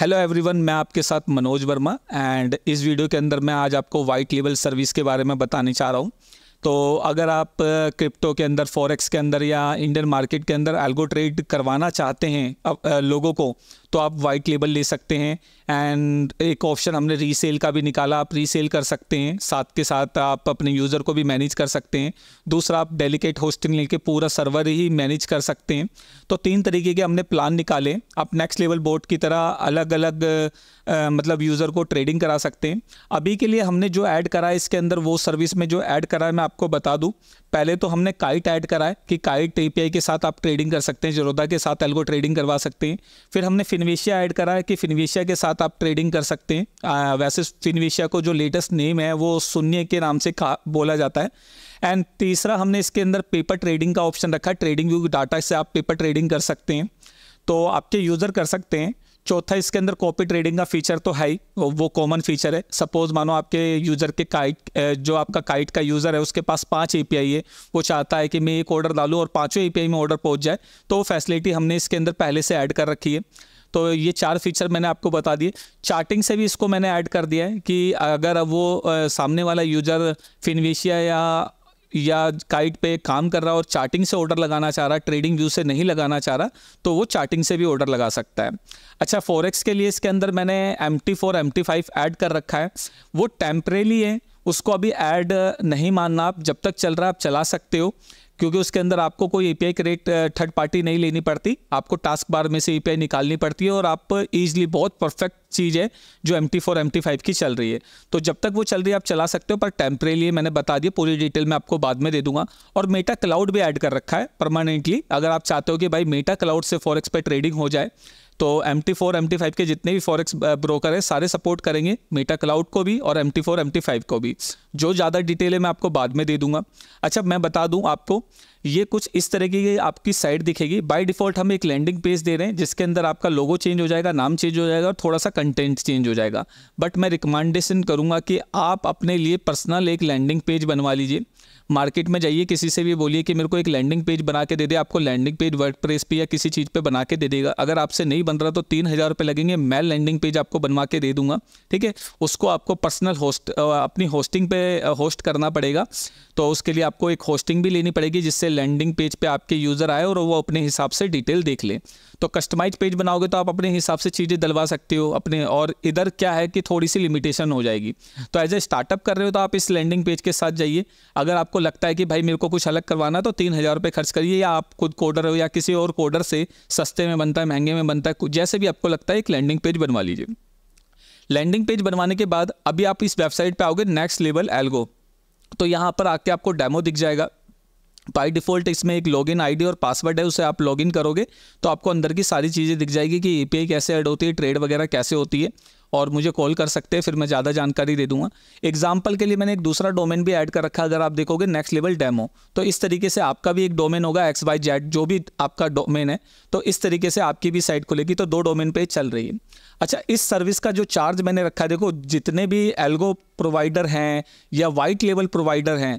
Hello everyone मैं आपके साथ मनोज वर्मा एंड इस वीडियो के अंदर मैं आज आपको वाइट लेवल सर्विस के बारे में बताने चाह रहा हूँ तो अगर आप क्रिप्टो के अंदर फॉरेक्स के अंदर या इंडियन मार्केट के अंदर एल्गो ट्रेड करवाना चाहते हैं अब लोगों को तो आप वाइट लेबल ले सकते हैं एंड एक ऑप्शन हमने रीसेल का भी निकाला आप रीसेल कर सकते हैं साथ के साथ आप अपने यूज़र को भी मैनेज कर सकते हैं दूसरा आप डेलीकेट होस्टिंग लेके पूरा सर्वर ही मैनेज कर सकते हैं तो तीन तरीके के हमने प्लान निकाले आप नेक्स्ट लेवल बोर्ड की तरह अलग अलग आ, मतलब यूज़र को ट्रेडिंग करा सकते हैं अभी के लिए हमने जो ऐड करा है इसके अंदर वो सर्विस में जो ऐड करा है मैं आपको बता दूँ पहले तो हमने काइट ऐड करा है कि काइट एपीआई के साथ आप ट्रेडिंग कर सकते हैं जरोदा के साथ एल्गो ट्रेडिंग करवा सकते हैं फिर हमने फिनवेशिया ऐड करा है कि फिनवेशिया के साथ आप ट्रेडिंग कर सकते हैं आ, वैसे फिनवेशिया को जो लेटेस्ट नेम है वो शून्य के नाम से बोला जाता है एंड तीसरा हमने इसके अंदर पेपर ट्रेडिंग का ऑप्शन रखा है ट्रेडिंग व्यू डाटा से आप पेपर ट्रेडिंग कर सकते हैं तो आपके यूज़र कर सकते हैं चौथा इसके अंदर कॉपी ट्रेडिंग का फीचर तो है ही वो कॉमन फीचर है सपोज मानो आपके यूज़र के काइट जो आपका काइट का यूज़र है उसके पास पांच ए है वो चाहता है कि मैं एक ऑर्डर डालूँ और पाँचों ए में ऑर्डर पहुँच जाए तो वो फैसिलिटी हमने इसके अंदर पहले से ऐड कर रखी है तो ये चार फीचर मैंने आपको बता दिए चार्टिंग से भी इसको मैंने ऐड कर दिया है कि अगर वो सामने वाला यूज़र फिनविशिया या या काइट पे काम कर रहा है और चार्टिंग से ऑर्डर लगाना चाह रहा है ट्रेडिंग व्यू से नहीं लगाना चाह रहा तो वो चार्टिंग से भी ऑर्डर लगा सकता है अच्छा फोरेक्स के लिए इसके अंदर मैंने M T four M T five add कर रखा है वो टेम्परेली है उसको अभी ऐड नहीं मानना आप जब तक चल रहा है आप चला सकते हो क्योंकि उसके अंदर आपको कोई ए क्रिएट थर्ड पार्टी नहीं लेनी पड़ती आपको टास्क बार में से ए निकालनी पड़ती है और आप ईजिली बहुत परफेक्ट चीज़ है जो M T four M T five की चल रही है तो जब तक वो चल रही है आप चला सकते हो पर टेम्परेली मैंने बता दिया पूरी डिटेल मैं आपको बाद में दे दूंगा और मेटा क्लाउड भी ऐड कर रखा है परमानेंटली अगर आप चाहते हो कि भाई मेटा क्लाउड से फॉर पे ट्रेडिंग हो जाए तो M T four M T five के जितने भी फॉरेक्स ब्रोकर हैं सारे सपोर्ट करेंगे मेटा क्लाउड को भी और M T four M T five को भी जो ज़्यादा डिटेल है मैं आपको बाद में दे दूंगा अच्छा मैं बता दूं आपको ये कुछ इस तरह की आपकी साइट दिखेगी बाय डिफ़ॉल्ट हम एक लैंडिंग पेज दे रहे हैं जिसके अंदर आपका लोगो चेंज हो जाएगा नाम चेंज हो जाएगा और थोड़ा सा कंटेंट चेंज हो जाएगा बट मैं रिकमेंडेशन करूँगा कि आप अपने लिए पर्सनल एक लैंडिंग पेज बनवा लीजिए मार्केट में जाइए किसी से भी बोलिए कि मेरे को एक लैंडिंग पेज बना के दे दे आपको लैंडिंग पेज वर्ड प्रेस पर या किसी चीज़ पर बना के दे देगा अगर आपसे नहीं बन रहा तो तीन हज़ार रुपये लगेंगे मैं लैंडिंग पेज आपको बनवा के दे दूंगा ठीक है उसको आपको पर्सनल होस्ट अपनी होस्टिंग पे होस्ट करना पड़ेगा तो उसके लिए आपको एक होस्टिंग भी लेनी पड़ेगी जिससे लैंडिंग पेज पे आपके यूज़र आए और वो अपने हिसाब से डिटेल देख लें तो कस्टमाइज पेज बनाओगे तो आप अपने हिसाब से चीज़ें दलवा सकते हो अपने और इधर क्या है कि थोड़ी सी लिमिटेशन हो जाएगी तो एज ए स्टार्टअप कर रहे हो तो आप इस लैंडिंग पेज के साथ जाइए अगर आपको लगता है कि भाई मेरे को कुछ अलग करवाना तो तीन हज़ार रुपये खर्च करिए या आप खुद कोडर हो या किसी और कोडर से सस्ते में बनता है महंगे में बनता है जैसे भी आपको लगता है एक लैंडिंग पेज बनवा लीजिए लैंडिंग पेज बनवाने के बाद अभी आप इस वेबसाइट पे आओगे नेक्स्ट लेवल एल्गो तो यहाँ पर आके आपको डेमो दिख जाएगा बाई डिफ़ॉल्ट इसमें एक लॉगिन आईडी और पासवर्ड है उसे आप लॉगिन करोगे तो आपको अंदर की सारी चीज़ें दिख जाएगी कि ईपीआई कैसे ऐड होती है ट्रेड वगैरह कैसे होती है और मुझे कॉल कर सकते हैं फिर मैं ज़्यादा जानकारी दे दूंगा एग्जाम्पल के लिए मैंने एक दूसरा डोमेन भी ऐड कर रखा है अगर आप देखोगे नेक्स्ट लेवल डेमो तो इस तरीके से आपका भी एक डोमेन होगा एक्स वाई जेड जो भी आपका डोमेन है तो इस तरीके से आपकी भी साइट खुलेगी तो दो डोमेन पर चल रही है अच्छा इस सर्विस का जो चार्ज मैंने रखा है देखो जितने भी एल्गो प्रोवाइडर हैं या वाइट लेवल प्रोवाइडर हैं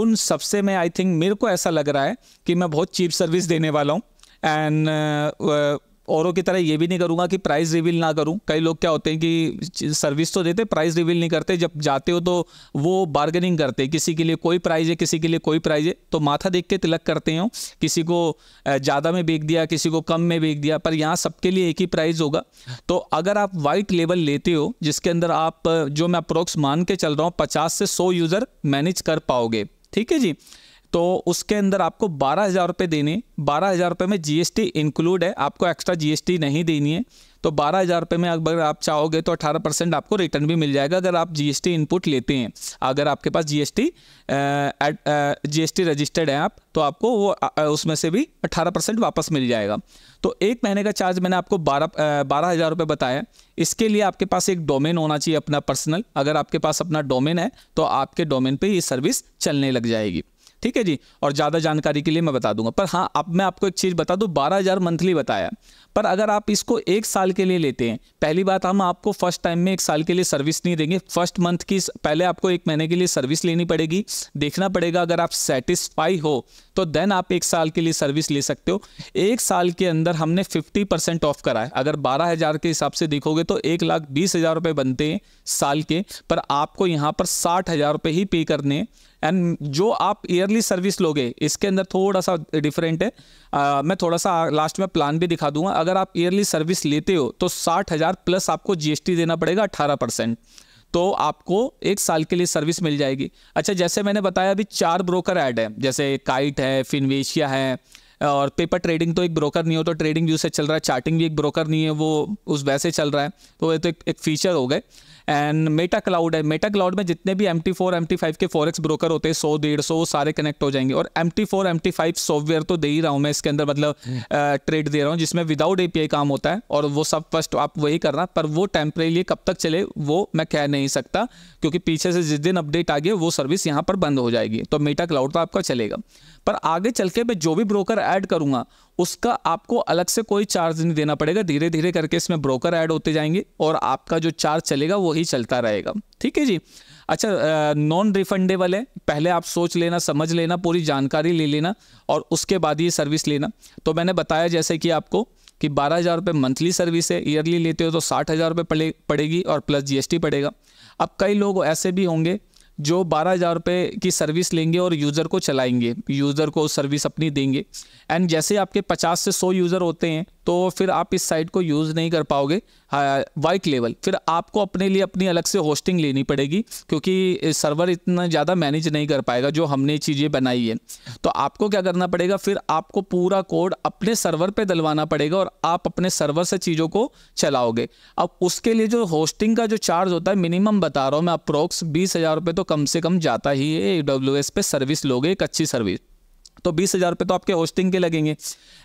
उन सबसे मैं आई थिंक मेरे को ऐसा लग रहा है कि मैं बहुत चीप सर्विस देने वाला हूँ एंड औरों की तरह ये भी नहीं करूँगा कि प्राइस रिवील ना करूँ कई लोग क्या होते हैं कि सर्विस तो देते प्राइस रिवील नहीं करते जब जाते हो तो वो बार्गेनिंग करते हैं किसी के लिए कोई प्राइज़ है किसी के लिए कोई प्राइज़ है तो माथा देख के तिलक करते हो किसी को ज़्यादा में बेच दिया किसी को कम में बेच दिया पर यहाँ सबके लिए एक ही प्राइज़ होगा तो अगर आप वाइट लेवल लेते हो जिसके अंदर आप जो मैं अप्रोक्स मान के चल रहा हूँ पचास से सौ यूज़र मैनेज कर पाओगे ठीक है जी तो उसके अंदर आपको बारह हज़ार रुपये देने बारह हज़ार रुपये में जीएसटी इंक्लूड है आपको एक्स्ट्रा जीएसटी नहीं देनी है तो बारह हज़ार रुपये में अगर आप चाहोगे तो अठारह परसेंट आपको रिटर्न भी मिल जाएगा अगर आप जीएसटी इनपुट लेते हैं अगर आपके पास जीएसटी जीएसटी रजिस्टर्ड है आप तो आपको वो उसमें से भी अठारह परसेंट वापस मिल जाएगा तो एक महीने का चार्ज मैंने आपको बारह बारह हज़ार रुपये बताया इसके लिए आपके पास एक डोमेन होना चाहिए अपना पर्सनल अगर आपके पास अपना डोमेन है तो आपके डोमेन पर ये सर्विस चलने लग जाएगी ठीक है जी और ज़्यादा जानकारी के लिए मैं बता दूंगा पर हाँ अब मैं आपको एक चीज़ बता दूँ बारह हज़ार मंथली बताया पर अगर आप इसको एक साल के लिए लेते हैं पहली बात हम आपको फर्स्ट टाइम में एक साल के लिए सर्विस नहीं देंगे फर्स्ट मंथ की पहले आपको एक महीने के लिए सर्विस लेनी पड़ेगी देखना पड़ेगा अगर आप सेटिस्फाई हो तो देन आप एक साल के लिए सर्विस ले सकते हो एक साल के अंदर हमने फिफ्टी परसेंट ऑफ करा है अगर बारह हज़ार के हिसाब से देखोगे तो एक लाख बीस हज़ार रुपये बनते हैं साल के पर आपको यहाँ पर साठ हज़ार रुपये ही पे करने हैं एंड जो आप ईयरली सर्विस लोगे इसके अंदर थोड़ा सा डिफरेंट है आ, मैं थोड़ा सा लास्ट में प्लान भी दिखा दूंगा अगर आप ईयरली सर्विस लेते हो तो साठ हज़ार प्लस आपको जीएसटी देना पड़ेगा अट्ठारह परसेंट तो आपको एक साल के लिए सर्विस मिल जाएगी अच्छा जैसे मैंने बताया अभी चार ब्रोकर ऐड है जैसे काइट है फिनवेशिया है और पेपर ट्रेडिंग तो एक ब्रोकर नहीं हो तो ट्रेडिंग व्यू से चल रहा है चार्टिंग भी एक ब्रोकर नहीं है वो उस वैसे चल रहा है तो ये तो एक, एक फीचर हो गए एंड मेटा क्लाउड है मेटा क्लाउड में जितने भी M T four M T five के फॉरेक्स ब्रोकर होते हैं सौ डेढ़ सौ सारे कनेक्ट हो जाएंगे और M T four M T five software तो दे ही रहा हूँ मैं इसके अंदर मतलब ट्रेड हम्म। दे रहा हूँ जिसमें विदाउट ए पी आई काम होता है और वो सब फर्स्ट आप वही करना पर वो टेम्परेली कब तक चले वो मैं कह नहीं सकता क्योंकि पीछे से जिस दिन अपडेट आ गए वो सर्विस यहाँ पर बंद हो जाएगी तो मेटा क्लाउड तो आपका चलेगा पर आगे चल के मैं जो भी ब्रोकर ऐड करूँगा उसका आपको अलग से कोई चार्ज नहीं देना पड़ेगा धीरे धीरे करके इसमें ब्रोकर ऐड होते जाएंगे और आपका जो चार्ज चलेगा वही चलता रहेगा ठीक है जी अच्छा नॉन रिफंडेबल है पहले आप सोच लेना समझ लेना पूरी जानकारी ले लेना और उसके बाद ये सर्विस लेना तो मैंने बताया जैसे कि आपको कि बारह हज़ार रुपये मंथली सर्विस है ईयरली लेते हो तो साठ हज़ार रुपये पड़े पड़ेगी और प्लस जीएसटी पड़ेगा अब कई लोग ऐसे भी होंगे जो बारह हज़ार रुपये की सर्विस लेंगे और यूज़र को चलाएंगे यूज़र को सर्विस अपनी देंगे एंड जैसे आपके पचास से सौ यूज़र होते हैं तो फिर आप इस साइट को यूज़ नहीं कर पाओगे वाइट हाँ, लेवल फिर आपको अपने लिए अपनी अलग से होस्टिंग लेनी पड़ेगी क्योंकि सर्वर इतना ज़्यादा मैनेज नहीं कर पाएगा जो हमने चीज़ें बनाई है तो आपको क्या करना पड़ेगा फिर आपको पूरा कोड अपने सर्वर पर दलवाना पड़ेगा और आप अपने सर्वर से चीज़ों को चलाओगे अब उसके लिए जो होस्टिंग का जो चार्ज होता है मिनिमम बता रहा हूँ मैं अप्रोक्स बीस हज़ार रुपये तो कम से कम जाता ही है ए डब्ल्यू एस पे सर्विस लोगे एक अच्छी सर्विस तो बीस हज़ार रुपये तो आपके होस्टिंग के लगेंगे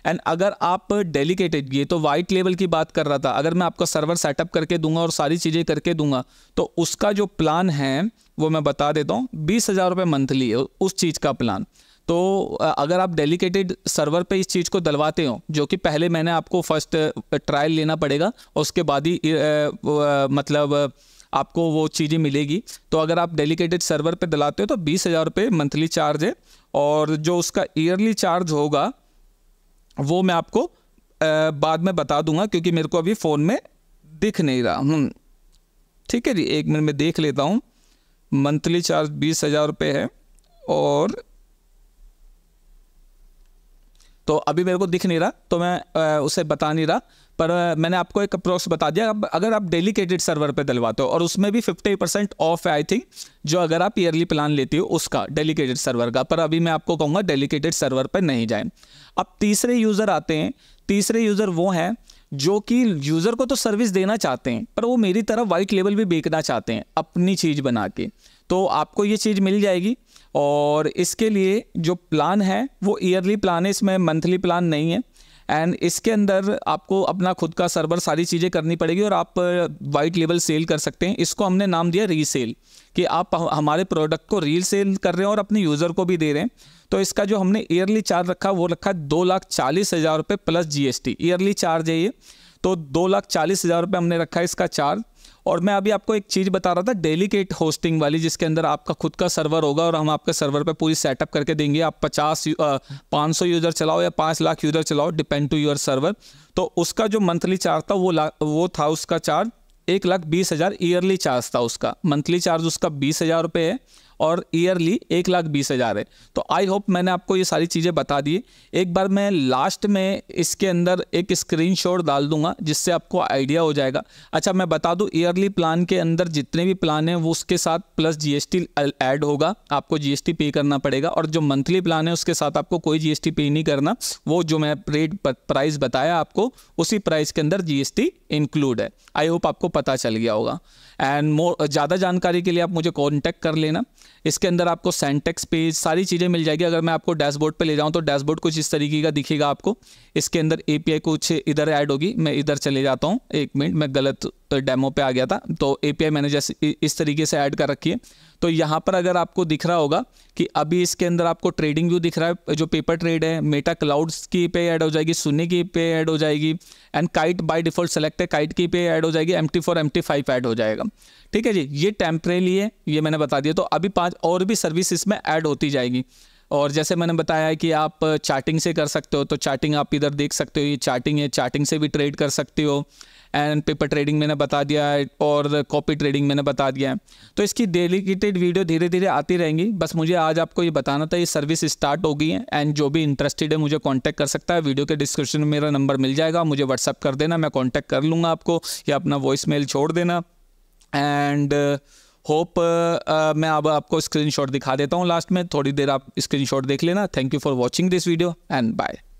एंड अगर आप डेलीकेटेड ये तो वाइट लेवल की बात कर रहा था अगर मैं आपका सर्वर सेटअप करके दूंगा और सारी चीज़ें करके दूंगा तो उसका जो प्लान है वो मैं बता देता हूँ बीस हज़ार रुपये मंथली है उस चीज़ का प्लान तो अगर आप डेलीकेटेड सर्वर पे इस चीज़ को दलवाते हो जो कि पहले मैंने आपको फर्स्ट ट्रायल लेना पड़ेगा और उसके बाद ही मतलब आपको वो चीज़ें मिलेगी तो अगर आप डेलीकेटेड सर्वर पे दलाते हो तो बीस हज़ार रुपये मंथली चार्ज है और जो उसका ईयरली चार्ज होगा वो मैं आपको बाद में बता दूंगा क्योंकि मेरे को अभी फ़ोन में दिख नहीं रहा हूँ हम्म, ठीक है जी एक मिनट में देख लेता हूँ मंथली चार्ज बीस हज़ार रुपये है और तो अभी मेरे को दिख नहीं रहा तो मैं उसे बता नहीं रहा पर मैंने आपको एक अप्रोक्स बता दिया अब अगर आप डेलीकेटेड सर्वर पे दिलवाते हो और उसमें भी 50 परसेंट ऑफ है आई थिंक जो अगर आप ईयरली प्लान लेती हो उसका डेलीकेटेड सर्वर का पर अभी मैं आपको कहूँगा डेलीकेटेड सर्वर पर नहीं जाए अब तीसरे यूज़र आते हैं तीसरे यूज़र वो हैं जो कि यूज़र को तो सर्विस देना चाहते हैं पर वो मेरी तरह वाइट लेवल भी बेचना चाहते हैं अपनी चीज़ बना के तो आपको ये चीज़ मिल जाएगी और इसके लिए जो प्लान है वो ईयरली प्लान है इसमें मंथली प्लान नहीं है एंड इसके अंदर आपको अपना खुद का सर्वर सारी चीज़ें करनी पड़ेगी और आप वाइट लेवल सेल कर सकते हैं इसको हमने नाम दिया रीसेल कि आप हमारे प्रोडक्ट को रील सेल कर रहे हैं और अपने यूज़र को भी दे रहे हैं तो इसका जो हमने ईयरली चार्ज रखा वो रखा दो लाख चालीस हज़ार रुपये plus G S T yearly charge है ये तो दो लाख चालीस हज़ार रुपये हमने रखा है इसका चार्ज और मैं अभी आपको एक चीज़ बता रहा था डेलीकेट होस्टिंग वाली जिसके अंदर आपका खुद का सर्वर होगा और हम आपके सर्वर पर पूरी सेटअप करके देंगे आप पचास पाँच सौ यूज़र चलाओ या पाँच लाख यूज़र चलाओ डिपेंड टू योर सर्वर तो उसका जो मंथली चार्ज था वो वो था उसका चार्ज एक लाख बीस हज़ार ईयरली चार्ज था उसका मंथली चार्ज उसका बीस हज़ार रुपये है और ईयरली एक लाख बीस हज़ार है तो आई होप मैंने आपको ये सारी चीज़ें बता दी एक बार मैं लास्ट में इसके अंदर एक स्क्रीनशॉट डाल दूंगा जिससे आपको आइडिया हो जाएगा अच्छा मैं बता दूँ ईयरली प्लान के अंदर जितने भी प्लान हैं वो उसके साथ प्लस जीएसटी ऐड होगा आपको जीएसटी पे करना पड़ेगा और जो मंथली प्लान है उसके साथ आपको कोई जीएसटी पे नहीं करना वो जो मैं रेट प्राइस बताया आपको उसी प्राइस के अंदर जीएसटी इंक्लूड है आई होप आपको पता चल गया होगा एंड मोर ज़्यादा जानकारी के लिए आप मुझे कॉन्टैक्ट कर लेना इसके अंदर आपको सेंटेक्स पेज सारी चीज़ें मिल जाएगी अगर मैं आपको डैशबोर्ड पे ले जाऊँ तो डैशबोर्ड कुछ इस तरीके का दिखेगा आपको इसके अंदर एपीआई कुछ इधर ऐड होगी मैं इधर चले जाता हूँ एक मिनट मैं गलत डेमो पे आ गया था तो ए मैंने इस तरीके से ऐड कर रखी है तो यहाँ पर अगर आपको दिख रहा होगा कि अभी इसके अंदर आपको ट्रेडिंग व्यू दिख रहा है जो पेपर ट्रेड है मेटा क्लाउड्स की पे ऐड हो जाएगी सुनी की पे ऐड हो जाएगी and Kite by default select है काइट की पे ऐड हो जाएगी M T four M T five add हो जाएगा ठीक है जी ये टेम्परेली है ये मैंने बता दिया तो अभी पाँच और भी सर्विस इसमें ऐड होती जाएगी और जैसे मैंने बताया है कि आप चार्टिंग से कर सकते हो तो चार्टिंग आप इधर देख सकते हो ये चार्टिंग है चार्टिंग से भी ट्रेड कर सकते हो एंड पेपर ट्रेडिंग मैंने बता दिया है और कॉपी ट्रेडिंग मैंने बता दिया है तो इसकी डेलीकेटेड वीडियो धीरे धीरे आती रहेंगी बस मुझे आज आपको ये बताना था ये सर्विस स्टार्ट हो गई है एंड जो भी इंटरेस्टेड है मुझे कॉन्टैक्ट कर सकता है वीडियो के डिस्क्रिप्शन में मेरा नंबर मिल जाएगा मुझे व्हाट्सअप कर देना मैं कॉन्टैक्ट कर लूँगा आपको या अपना वॉइस मेल छोड़ देना एंड uh, होप uh, मैं अब आपको स्क्रीनशॉट दिखा देता हूँ लास्ट में थोड़ी देर आप स्क्रीनशॉट देख लेना thank you for watching this video and bye